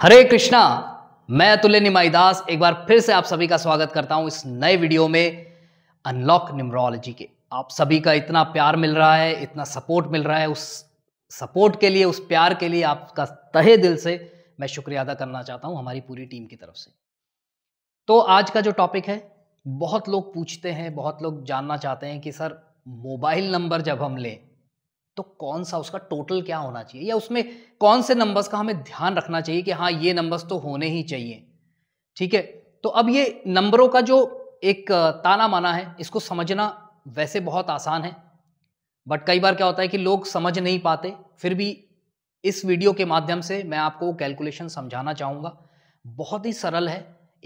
हरे कृष्णा मैं तुल्य निमाई दास एक बार फिर से आप सभी का स्वागत करता हूं इस नए वीडियो में अनलॉक न्यूमरोलॉजी के आप सभी का इतना प्यार मिल रहा है इतना सपोर्ट मिल रहा है उस सपोर्ट के लिए उस प्यार के लिए आपका तहे दिल से मैं शुक्रिया अदा करना चाहता हूं हमारी पूरी टीम की तरफ से तो आज का जो टॉपिक है बहुत लोग पूछते हैं बहुत लोग जानना चाहते हैं कि सर मोबाइल नंबर जब हम लें तो कौन सा उसका टोटल क्या होना चाहिए या उसमें कौन से नंबर्स का हमें ध्यान रखना चाहिए कि हाँ ये नंबर्स तो होने ही चाहिए ठीक है तो अब ये नंबरों का जो एक ताना माना है इसको समझना वैसे बहुत आसान है बट कई बार क्या होता है कि लोग समझ नहीं पाते फिर भी इस वीडियो के माध्यम से मैं आपको कैलकुलेशन समझाना चाहूँगा बहुत ही सरल है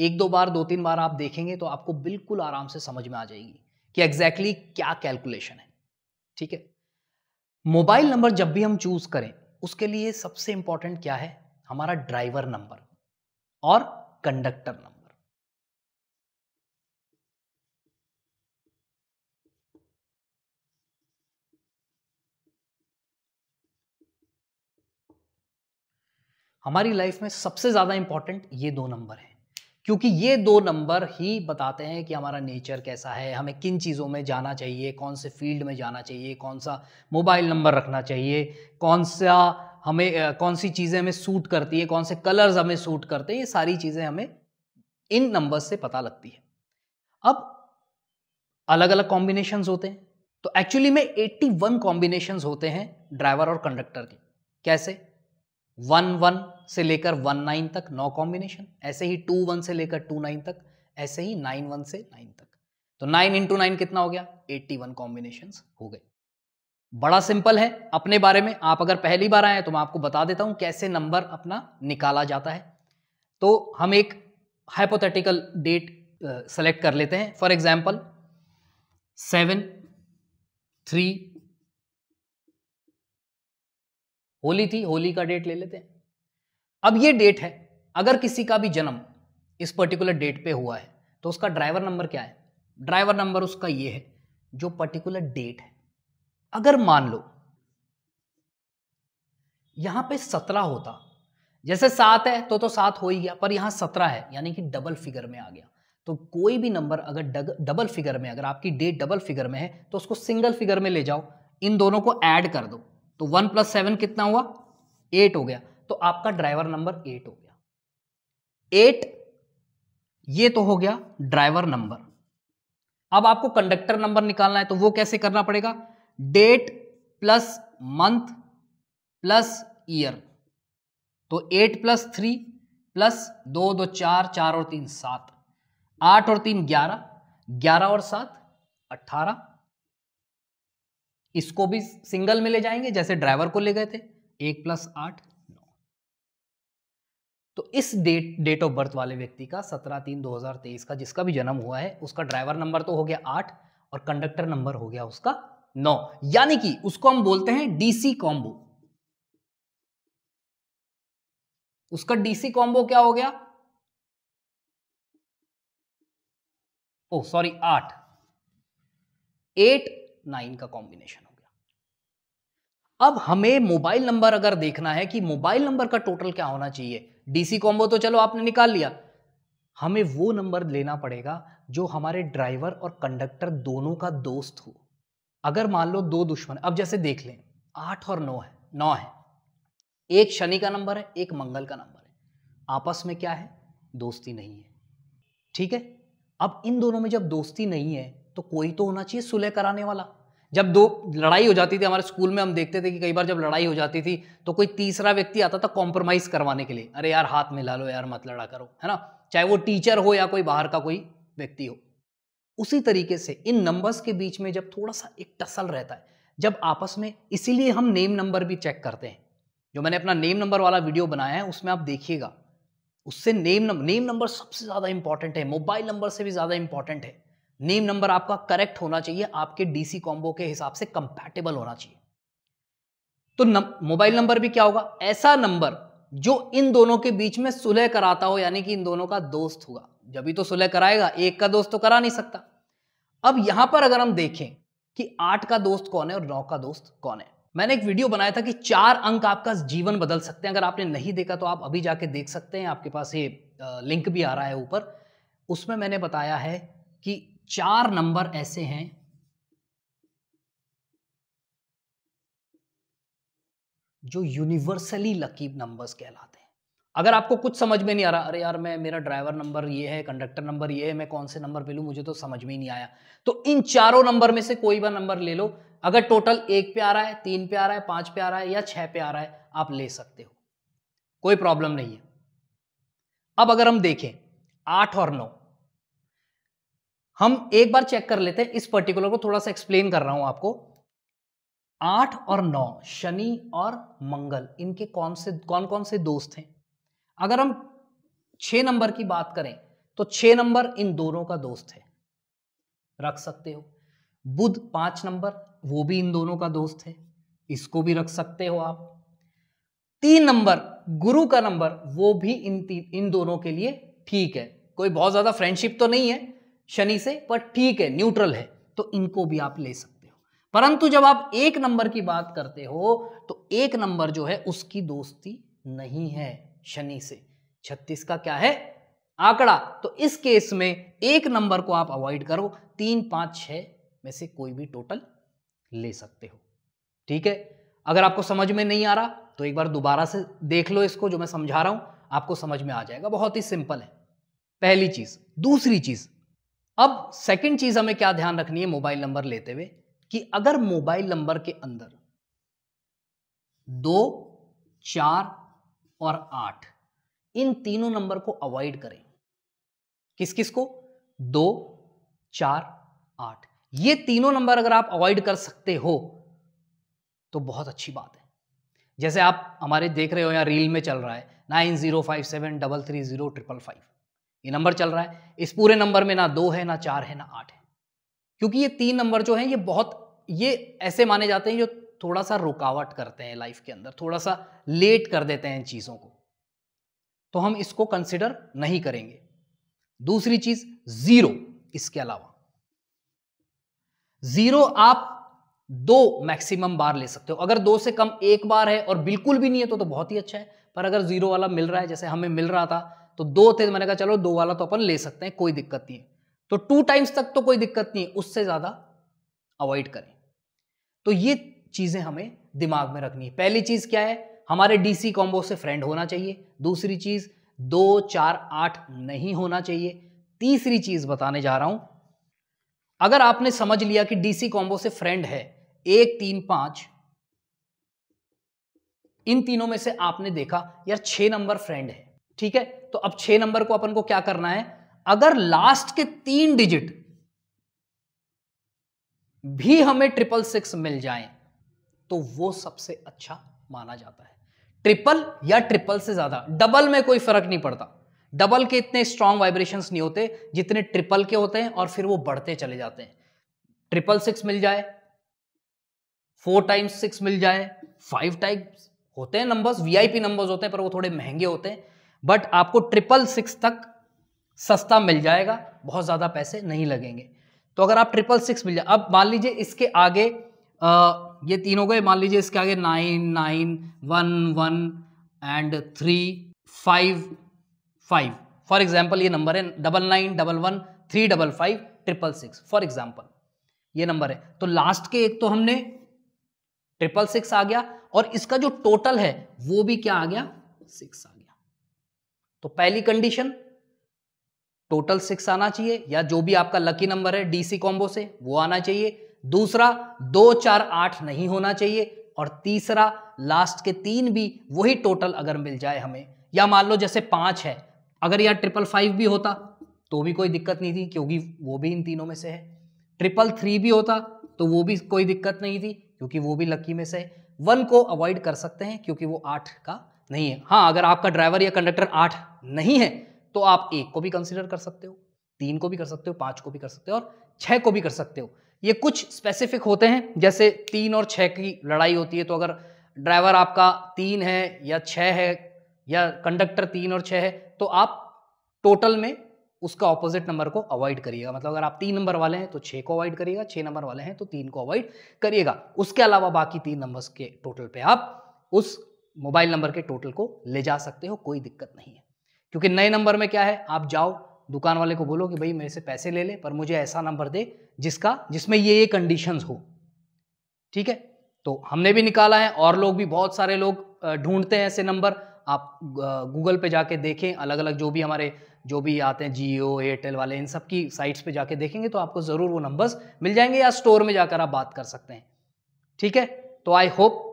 एक दो बार दो तीन बार आप देखेंगे तो आपको बिल्कुल आराम से समझ में आ जाएगी कि एग्जैक्टली exactly क्या कैलकुलेशन है ठीक है मोबाइल नंबर जब भी हम चूज करें उसके लिए सबसे इंपॉर्टेंट क्या है हमारा ड्राइवर नंबर और कंडक्टर नंबर हमारी लाइफ में सबसे ज्यादा इंपॉर्टेंट ये दो नंबर हैं क्योंकि ये दो नंबर ही बताते हैं कि हमारा नेचर कैसा है हमें किन चीज़ों में जाना चाहिए कौन से फील्ड में जाना चाहिए कौन सा मोबाइल नंबर रखना चाहिए कौन सा हमें कौन सी चीज़ें हमें सूट करती है कौन से कलर्स हमें सूट करते हैं ये सारी चीज़ें हमें इन नंबर्स से पता लगती है अब अलग अलग कॉम्बिनेशन होते हैं तो एक्चुअली में 81 कॉम्बिनेशन होते हैं ड्राइवर और कंडक्टर के कैसे वन वन से लेकर वन नाइन तक नौ कॉम्बिनेशन ऐसे ही टू वन से लेकर टू नाइन तक ऐसे ही नाइन वन से नाइन तक तो नाइन इंटू नाइन कितना हो गया एट्टी वन कॉम्बिनेशन हो गए बड़ा सिंपल है अपने बारे में आप अगर पहली बार आए हैं तो मैं आपको बता देता हूं कैसे नंबर अपना निकाला जाता है तो हम एक हाइपोथेटिकल डेट सेलेक्ट कर लेते हैं for example seven three Holi थी होली का डेट ले लेते हैं अब ये डेट है अगर किसी का भी जन्म इस पर्टिकुलर डेट पे हुआ है तो उसका ड्राइवर नंबर क्या है ड्राइवर नंबर उसका ये है जो पर्टिकुलर डेट है अगर मान लो यहां पे सत्रह होता जैसे सात है तो तो सात हो ही गया पर यहां सत्रह है यानी कि डबल फिगर में आ गया तो कोई भी नंबर अगर डग, डबल फिगर में अगर आपकी डेट डबल फिगर में है तो उसको सिंगल फिगर में ले जाओ इन दोनों को ऐड कर दो तो वन प्लस सेवन कितना हुआ एट हो गया तो आपका ड्राइवर नंबर एट हो गया एट ये तो हो गया ड्राइवर नंबर अब आपको कंडक्टर नंबर निकालना है तो वो कैसे करना पड़ेगा date plus month plus year तो एट प्लस थ्री प्लस दो दो चार चार और तीन सात आठ और तीन ग्यारह ग्यारह और सात अट्ठारह इसको भी सिंगल में ले जाएंगे जैसे ड्राइवर को ले गए थे एक प्लस आठ नौ तो इस डेट डेट ऑफ बर्थ वाले व्यक्ति का सत्रह तीन दो हजार तेईस का जिसका भी जन्म हुआ है उसका ड्राइवर नंबर तो हो गया आठ और कंडक्टर नंबर हो गया उसका नौ यानी कि उसको हम बोलते हैं डीसी कॉम्बो उसका डीसी कॉम्बो क्या हो गया ओ सॉरी आठ एट नाइन का कॉम्बिनेशन हो गया अब हमें मोबाइल नंबर अगर देखना है कि मोबाइल नंबर का टोटल क्या होना चाहिए डीसी कॉम्बो तो चलो आपने निकाल लिया हमें वो नंबर लेना पड़ेगा जो हमारे ड्राइवर और कंडक्टर दोनों का दोस्त हो अगर मान लो दो दुश्मन अब जैसे देख लें आठ और नौ है नौ है एक शनि का नंबर है एक मंगल का नंबर है आपस में क्या है दोस्ती नहीं है ठीक है अब इन दोनों में जब दोस्ती नहीं है तो कोई तो होना चाहिए सुलह कराने वाला जब दो लड़ाई हो जाती थी हमारे स्कूल में हम देखते थे कि कई बार जब लड़ाई हो जाती थी तो कोई तीसरा व्यक्ति आता था कॉम्प्रोमाइज़ करवाने के लिए अरे यार हाथ मिला लो यार मत लड़ा करो है ना चाहे वो टीचर हो या कोई बाहर का कोई व्यक्ति हो उसी तरीके से इन नंबर्स के बीच में जब थोड़ा सा एक टसल रहता है जब आपस में इसीलिए हम नेम नंबर भी चेक करते हैं जो मैंने अपना नेम नंबर वाला वीडियो बनाया है उसमें आप देखिएगा उससे नेम नंबर नेम नंबर सबसे ज़्यादा इंपॉर्टेंट है मोबाइल नंबर से भी ज़्यादा इंपॉर्टेंट है नेम नंबर आपका करेक्ट होना चाहिए आपके डीसी कॉम्बो के हिसाब से कंपैटिबल होना चाहिए तो मोबाइल नंबर भी क्या होगा ऐसा नंबर जो इन दोनों के बीच में सुलह कराता हो यानी कि इन दोनों का दोस्त होगा जब भी तो सुलह कराएगा एक का दोस्त तो करा नहीं सकता अब यहां पर अगर हम देखें कि आठ का दोस्त कौन है और नौ का दोस्त कौन है मैंने एक वीडियो बनाया था कि चार अंक आपका जीवन बदल सकते हैं अगर आपने नहीं देखा तो आप अभी जाके देख सकते हैं आपके पास ये लिंक भी आ रहा है ऊपर उसमें मैंने बताया है कि चार नंबर ऐसे हैं जो यूनिवर्सली लकी नंबर्स कहलाते हैं अगर आपको कुछ समझ में नहीं आ रहा अरे यार मैं मेरा ड्राइवर नंबर ये है कंडक्टर नंबर ये है मैं कौन से नंबर पे लूँ मुझे तो समझ में ही नहीं आया तो इन चारों नंबर में से कोई भी नंबर ले लो अगर टोटल एक पे आ रहा है तीन पे आ रहा है पांच पे आ रहा है या छह पे आ रहा है आप ले सकते हो कोई प्रॉब्लम नहीं है अब अगर हम देखें आठ और नौ हम एक बार चेक कर लेते हैं इस पर्टिकुलर को थोड़ा सा एक्सप्लेन कर रहा हूं आपको आठ और नौ शनि और मंगल इनके कौन से कौन कौन से दोस्त हैं अगर हम छ नंबर की बात करें तो छ नंबर इन दोनों का दोस्त है रख सकते हो बुध पांच नंबर वो भी इन दोनों का दोस्त है इसको भी रख सकते हो आप तीन नंबर गुरु का नंबर वो भी इन तीन इन दोनों के लिए ठीक है कोई बहुत ज्यादा फ्रेंडशिप तो नहीं है शनि से पर ठीक है न्यूट्रल है तो इनको भी आप ले सकते हो परंतु जब आप एक नंबर की बात करते हो तो एक नंबर जो है उसकी दोस्ती नहीं है शनि से छत्तीस का क्या है आंकड़ा तो इस केस में एक नंबर को आप अवॉइड करो तीन पांच छह में से कोई भी टोटल ले सकते हो ठीक है अगर आपको समझ में नहीं आ रहा तो एक बार दोबारा से देख लो इसको जो मैं समझा रहा हूं आपको समझ में आ जाएगा बहुत ही सिंपल है पहली चीज़ दूसरी चीज़ अब सेकंड चीज हमें क्या ध्यान रखनी है मोबाइल नंबर लेते हुए कि अगर मोबाइल नंबर के अंदर दो चार और आठ इन तीनों नंबर को अवॉइड करें किस किस को दो चार आठ ये तीनों नंबर अगर आप अवॉइड कर सकते हो तो बहुत अच्छी बात है जैसे आप हमारे देख रहे हो या रील में चल रहा है nine zero five seven double three zero triple five ये नंबर चल रहा है इस पूरे नंबर में ना दो है ना चार है ना आठ है क्योंकि ये तीन नंबर जो है ये बहुत ये ऐसे माने जाते हैं जो थोड़ा सा रुकावट करते हैं लाइफ के अंदर थोड़ा सा लेट कर देते हैं इन चीज़ों को तो हम इसको कंसिडर नहीं करेंगे दूसरी चीज जीरो इसके अलावा जीरो आप दो मैक्सिमम बार ले सकते हो अगर दो से कम एक बार है और बिल्कुल भी नहीं है तो तो बहुत ही अच्छा है पर अगर जीरो वाला मिल रहा है जैसे हमें मिल रहा था तो दो थे तो मैंने कहा चलो दो वाला तो अपन ले सकते हैं कोई दिक्कत नहीं है तो टू टाइम्स तक तो कोई दिक्कत नहीं है उससे ज़्यादा अवॉइड करें तो ये चीज़ें हमें दिमाग में रखनी है पहली चीज़ क्या है हमारे डीसी कॉम्बो से फ्रेंड होना चाहिए दूसरी चीज़ दो चार आठ नहीं होना चाहिए तीसरी चीज़ बताने जा रहा हूं अगर आपने समझ लिया कि डीसी कॉम्बो से फ्रेंड है एक तीन पांच इन तीनों में से आपने देखा यार छह नंबर फ्रेंड है ठीक है तो अब छह नंबर को अपन को क्या करना है अगर लास्ट के तीन डिजिट भी हमें ट्रिपल सिक्स मिल जाए तो वो सबसे अच्छा माना जाता है ट्रिपल या ट्रिपल से ज्यादा डबल में कोई फर्क नहीं पड़ता डबल के इतने स्ट्रांग वाइब्रेशंस नहीं होते जितने ट्रिपल के होते हैं और फिर वो बढ़ते चले जाते हैं ट्रिपल सिक्स मिल जाए फोर टाइम्स सिक्स मिल जाए फाइव टाइम्स होते हैं नंबर्स वीआईपी नंबर्स होते हैं पर वो थोड़े महंगे होते हैं बट आपको ट्रिपल सिक्स तक सस्ता मिल जाएगा बहुत ज़्यादा पैसे नहीं लगेंगे तो अगर आप ट्रिपल सिक्स मिल जाए अब मान लीजिए इसके आगे आ, ये तीन हो गए मान लीजिए इसके आगे nine nine one one and three five five for example ये नंबर है double nine double one three double five triple six for example ये नंबर है तो लास्ट के एक तो हमने ट्रिपल सिक्स आ गया और इसका जो टोटल है वो भी क्या आ गया सिक्स आ गया तो पहली कंडीशन टोटल सिक्स आना चाहिए या जो भी आपका लकी नंबर है डीसी कॉम्बो से वो आना चाहिए दूसरा दो चार आठ नहीं होना चाहिए और तीसरा लास्ट के तीन भी वही टोटल अगर मिल जाए हमें या मान लो जैसे पांच है अगर यहाँ ट्रिपल फाइव भी होता तो भी कोई दिक्कत नहीं थी क्योंकि वो भी इन तीनों में से है ट्रिपल थ्री भी होता तो वो भी कोई दिक्कत नहीं थी क्योंकि वो भी लकी में से है वन को अवॉइड कर सकते हैं क्योंकि वो आठ का नहीं है हाँ अगर आपका ड्राइवर या कंडक्टर आठ नहीं है तो आप एक को भी कंसिडर कर सकते हो तीन को भी कर सकते हो पाँच को भी कर सकते हो और छः को भी कर सकते हो ये कुछ स्पेसिफिक होते हैं जैसे तीन और छः की लड़ाई होती है तो अगर ड्राइवर आपका तीन है या छः है या कंडक्टर तीन और छः है तो आप टोटल में उसका ऑपोजिट नंबर को अवॉइड करिएगा मतलब अगर आप तीन नंबर वाले हैं तो छः को अवॉइड करिएगा छः नंबर वाले हैं तो तीन को अवॉइड करिएगा उसके अलावा बाकी तीन नंबर्स के टोटल पे आप उस मोबाइल नंबर के टोटल को ले जा सकते हो कोई दिक्कत नहीं है क्योंकि नए नंबर में क्या है आप जाओ दुकान वाले को बोलो कि भाई मेरे से पैसे ले ले पर मुझे ऐसा नंबर दे जिसका जिसमें ये ये कंडीशंस हो ठीक है तो हमने भी निकाला है और लोग भी बहुत सारे लोग ढूंढते हैं ऐसे नंबर आप गूगल पे जाके देखें अलग अलग जो भी हमारे जो भी आते हैं जियो एयरटेल वाले इन सब की साइट्स पे जाके देखेंगे तो आपको ज़रूर वो नंबर्स मिल जाएंगे या स्टोर में जाकर आप बात कर सकते हैं ठीक है तो आई होप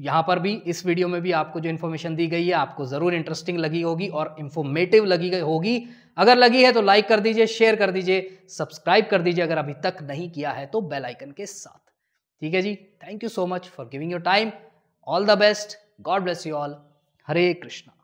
यहाँ पर भी इस वीडियो में भी आपको जो इन्फॉर्मेशन दी गई है आपको ज़रूर इंटरेस्टिंग लगी होगी और इन्फॉर्मेटिव लगी गई होगी अगर लगी है तो लाइक कर दीजिए शेयर कर दीजिए सब्सक्राइब कर दीजिए अगर अभी तक नहीं किया है तो बेल आइकन के साथ ठीक है जी thank you so much for giving your time all the best God bless you all Hare Krishna